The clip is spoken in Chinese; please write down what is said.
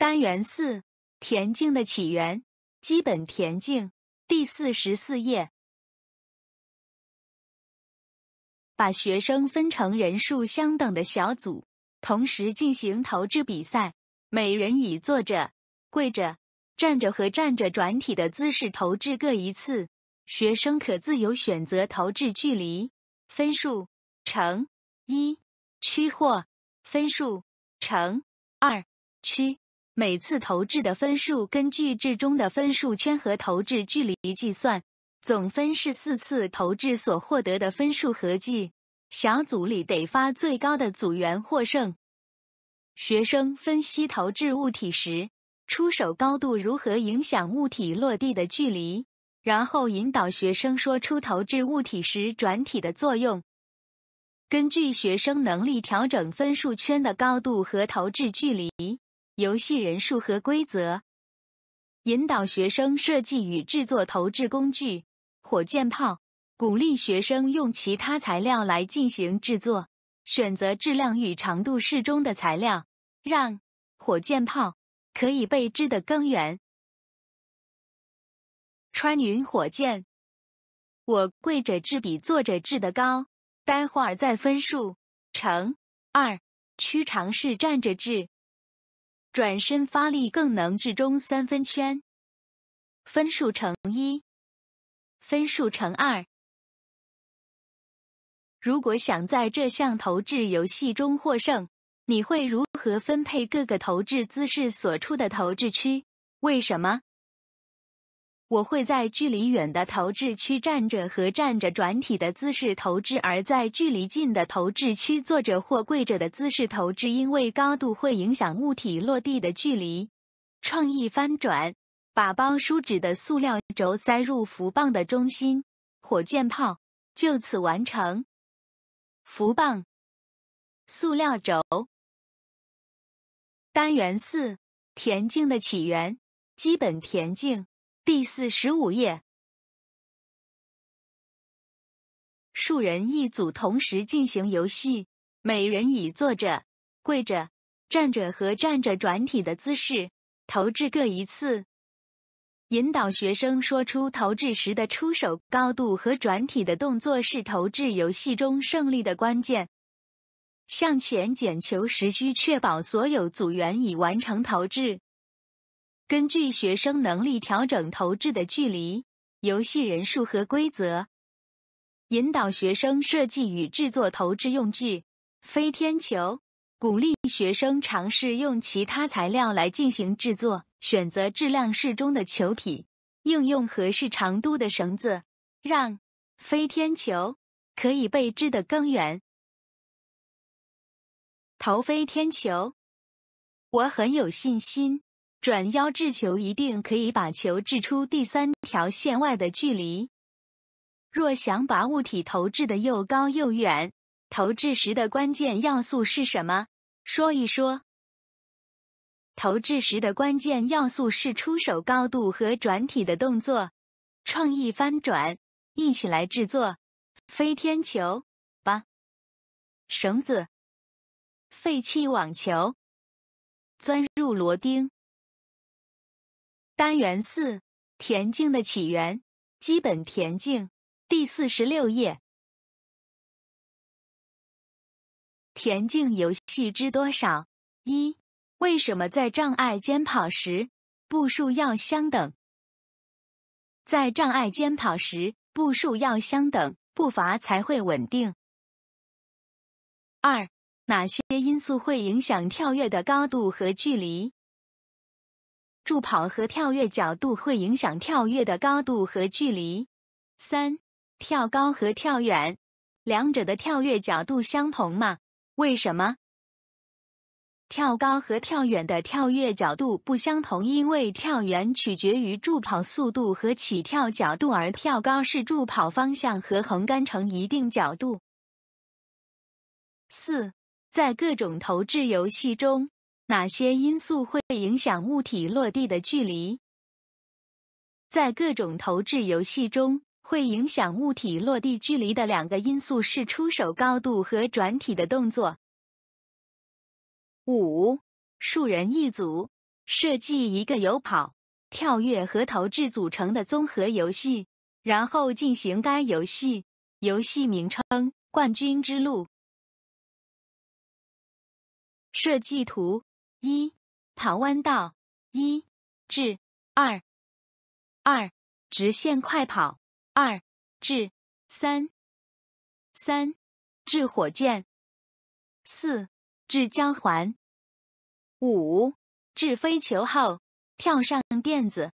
单元四田径的起源，基本田径第四十四页。把学生分成人数相等的小组，同时进行投掷比赛。每人以坐着、跪着、站着和站着转体的姿势投掷各一次。学生可自由选择投掷距离，分数乘一区或分数乘二区。每次投掷的分数根据掷中的分数圈和投掷距离计算，总分是四次投掷所获得的分数合计。小组里得发最高的组员获胜。学生分析投掷物体时，出手高度如何影响物体落地的距离，然后引导学生说出投掷物体时转体的作用。根据学生能力调整分数圈的高度和投掷距离。游戏人数和规则，引导学生设计与制作投掷工具——火箭炮，鼓励学生用其他材料来进行制作，选择质量与长度适中的材料，让火箭炮可以被掷得更远。穿云火箭，我跪着掷比坐着掷的高，待会儿再分数乘二，屈尝试站着掷。转身发力更能掷中三分圈，分数乘一，分数乘二。如果想在这项投掷游戏中获胜，你会如何分配各个投掷姿势所处的投掷区？为什么？我会在距离远的投掷区站着和站着转体的姿势投掷，而在距离近的投掷区坐着或跪着的姿势投掷，因为高度会影响物体落地的距离。创意翻转：把包书纸的塑料轴塞入浮棒的中心，火箭炮就此完成。浮棒、塑料轴。单元四：田径的起源，基本田径。第四十五页，数人一组同时进行游戏，每人以坐着、跪着、站着和站着转体的姿势投掷各一次。引导学生说出投掷时的出手高度和转体的动作是投掷游戏中胜利的关键。向前捡球时，需确保所有组员已完成投掷。根据学生能力调整投掷的距离、游戏人数和规则，引导学生设计与制作投掷用具——飞天球，鼓励学生尝试用其他材料来进行制作，选择质量适中的球体，应用合适长度的绳子，让飞天球可以被掷得更远。投飞天球，我很有信心。转腰掷球一定可以把球掷出第三条线外的距离。若想把物体投掷的又高又远，投掷时的关键要素是什么？说一说。投掷时的关键要素是出手高度和转体的动作。创意翻转，一起来制作飞天球吧。绳子、废弃网球、钻入螺钉。单元四田径的起源，基本田径，第四十六页。田径游戏知多少？一、为什么在障碍间跑时步数要相等？在障碍间跑时步数要相等，步伐才会稳定。二、哪些因素会影响跳跃的高度和距离？助跑和跳跃角度会影响跳跃的高度和距离。三、跳高和跳远两者的跳跃角度相同吗？为什么？跳高和跳远的跳跃角度不相同，因为跳远取决于助跑速度和起跳角度，而跳高是助跑方向和横杆成一定角度。四、在各种投掷游戏中。哪些因素会影响物体落地的距离？在各种投掷游戏中，会影响物体落地距离的两个因素是出手高度和转体的动作。五，数人一组，设计一个有跑、跳跃和投掷组成的综合游戏，然后进行该游戏。游戏名称：冠军之路。设计图。一跑弯道一至二，二直线快跑二至三，三至火箭四至交环五至飞球后跳上垫子。